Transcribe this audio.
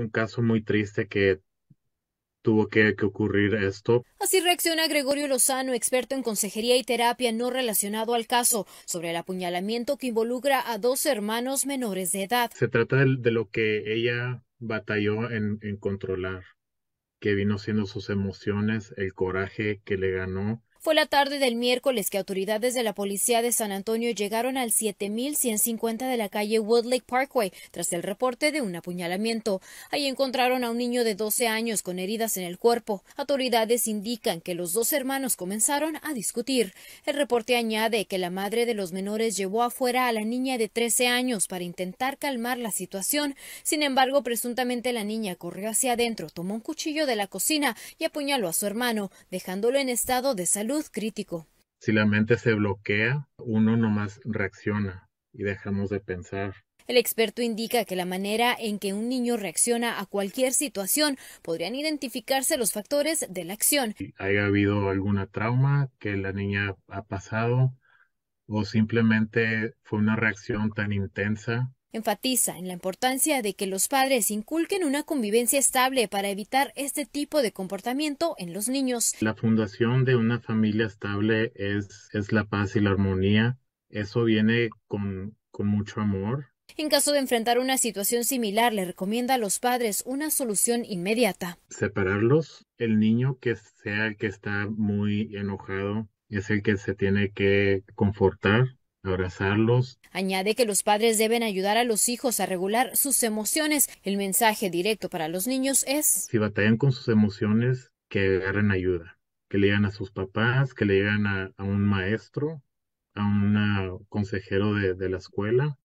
un caso muy triste que tuvo que, ocurrir esto. Así reacciona Gregorio Lozano, experto en consejería y terapia no relacionado al caso, sobre el apuñalamiento que involucra a dos hermanos menores de edad. Se trata de, lo que ella batalló en, controlar, que vino siendo sus emociones, el coraje que le ganó fue la tarde del miércoles que autoridades de la policía de San Antonio llegaron al 7150 de la calle Woodlake Parkway tras el reporte de un apuñalamiento. Ahí encontraron a un niño de 12 años con heridas en el cuerpo. Autoridades indican que los dos hermanos comenzaron a discutir. El reporte añade que la madre de los menores llevó afuera a la niña de 13 años para intentar calmar la situación. Sin embargo, presuntamente la niña corrió hacia adentro, tomó un cuchillo de la cocina y apuñaló a su hermano, dejándolo en estado de salud crítico. Si la mente se bloquea, uno no más reacciona y dejamos de pensar. El experto indica que la manera en que un niño reacciona a cualquier situación podrían identificarse los factores de la acción. Ha habido alguna trauma que la niña ha pasado o simplemente fue una reacción tan intensa Enfatiza en la importancia de que los padres inculquen una convivencia estable para evitar este tipo de comportamiento en los niños. La fundación de una familia estable es, es la paz y la armonía. Eso viene con, con mucho amor, en caso de enfrentar una situación similar, le recomienda a los padres una solución inmediata. Separarlos. El niño que sea el que está muy enojado es el que se tiene que confortar abrazarlos. Añade que los padres deben ayudar a los hijos a regular sus emociones. El mensaje directo para los niños es... Si batallan con sus emociones, que agarren ayuda, que le digan a sus papás, que le digan a, un maestro, a un consejero de la escuela,